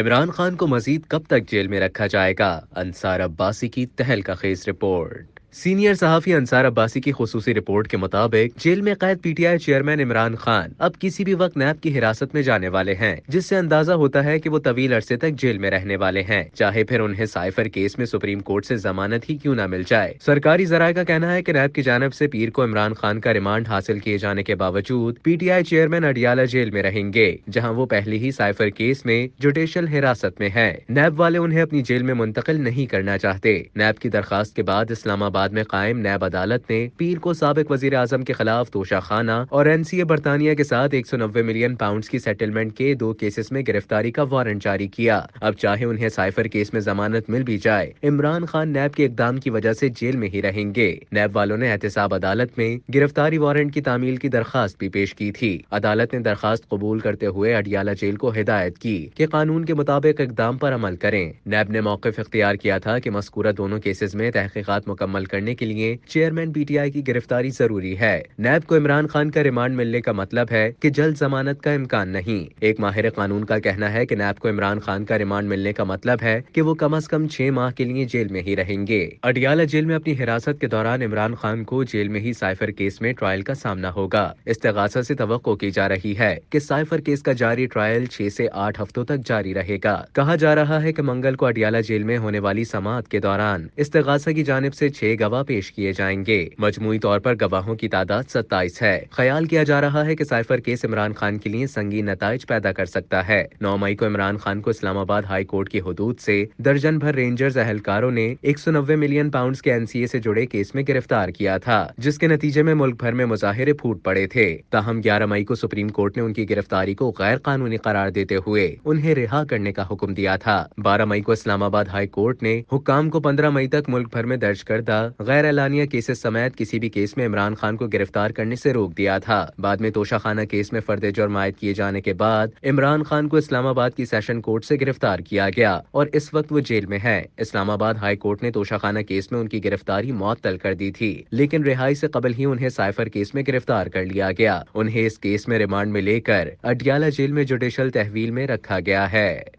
इमरान खान को मजीद कब तक जेल में रखा जाएगा अंसार अब्बासी की तहलका खेज रिपोर्ट सीनियर सहाफ़ी अंसार अब्बासी की खसूसी रिपोर्ट के मुताबिक जेल में कैद पीटीआई चेयरमैन इमरान खान अब किसी भी वक्त नैब की हिरासत में जाने वाले हैं जिससे अंदाजा होता है कि वो तवील अरसे तक जेल में रहने वाले हैं चाहे फिर उन्हें साइफर केस में सुप्रीम कोर्ट से जमानत ही क्यों न मिल जाए सरकारी जराये का कहना है की नैब की जानब ऐसी पीर को इमरान खान का रिमांड हासिल किए जाने के बावजूद P T I chairman Adiala jail में रहेंगे जहाँ वो पहले ही साइफर केस में जुडिशल हिरासत में है नैब वाले उन्हें अपनी जेल में मुंतकिल नहीं करना चाहते नैब की दरखास्त के बाद इस्लामाबाद इस्लामाबाद में कायम नैब अदालत ने पीर को सबक वजीर आजम के खिलाफ तोशाखाना और एन सी ए बरतानिया के साथ एक सौ नब्बे मिलियन पाउंड की सेटलमेंट के दो केसेस में गिरफ्तारी का वारंट जारी किया अब चाहे उन्हें साइफर केस में जमानत मिल भी जाए इमरान खान नैब के इकदाम की वजह ऐसी जेल में ही रहेंगे नैब वालों ने एहतसाब अदालत में गिरफ्तारी वारंट की तामील की दरखास्त भी पेश की थी अदालत ने दरखास्त कबूल करते हुए अडियाला जेल को हिदायत की कि कानून के मुताबिक इकदाम पर अमल करें नैब ने मौकफ इख्तियार किया था कि मस्कूरा दोनों केसेज में तहकीकत मुकम्मल करने के लिए चेयरमैन पीटीआई की गिरफ्तारी जरूरी है नैब को इमरान खान का रिमांड मिलने का मतलब है की जल्द जमानत का इम्कान नहीं एक माहिर कानून का कहना है की नैब को इमरान खान का रिमांड मिलने का मतलब है की वो कम अज कम छह माह के लिए जेल में ही रहेंगे अडियाला जेल में अपनी हिरासत के दौरान इमरान खान को जेल में ही साइफर केस में ट्रायल का सामना होगा इस्तेगासा से तो की जा रही है कि साइफर केस का जारी ट्रायल छह से आठ हफ्तों तक जारी रहेगा कहा जा रहा है कि मंगल को अडियाला जेल में होने वाली समात के दौरान इस्तेगासा की जानब ऐसी छह गवाह पेश किए जाएंगे मजमू तौर पर गवाहों की तादाद सत्ताईस है ख्याल किया जा रहा है की साइफर केस इमरान खान के लिए संगीन नतज पैदा कर सकता है नौ मई को इमरान खान को इस्लामाबाद हाई कोर्ट की हदूद ऐसी दर्जन भर रेंजर्स अहलकारों ने एक सौ नब्बे मिलियन पाउंड के ए ऐसी जुड़े केस में गिरफ्तार किया था जिसके नतीजे में मुल्क भर में मुजाहरे फूट पड़े थे ताहम ग्यारह मई को सुप्रीम कोर्ट ने उनकी गिरफ्तारी को गैर कानूनी करार देते हुए उन्हें रिहा करने का हुक्म दिया था बारह मई को इस्लामाबाद हाई कोर्ट ने हुक्म को पंद्रह मई तक मुल्क भर में दर्ज करदा गैर एलानिया केसेस समेत किसी भी केस में इमरान खान को गिरफ्तार करने से रोक दिया था बाद में तोशाखाना केस में फर्द जुर्म आयद किए जाने के बाद इमरान खान को इस्लामाबाद की सेशन कोर्ट से गिरफ्तार किया गया और इस वक्त वो जेल में है इस्लामाबाद हाई कोर्ट ने तोशाखाना केस में उनकी गिरफ्तारी मौतल कर दी थी लेकिन रिहाई से कबल ही उन्हें साइफर केस में गिरफ्तार कर लिया गया उन्हें इस केस में रिमांड में लेकर अटियाला जेल में जुडिशल तहवील में रखा गया है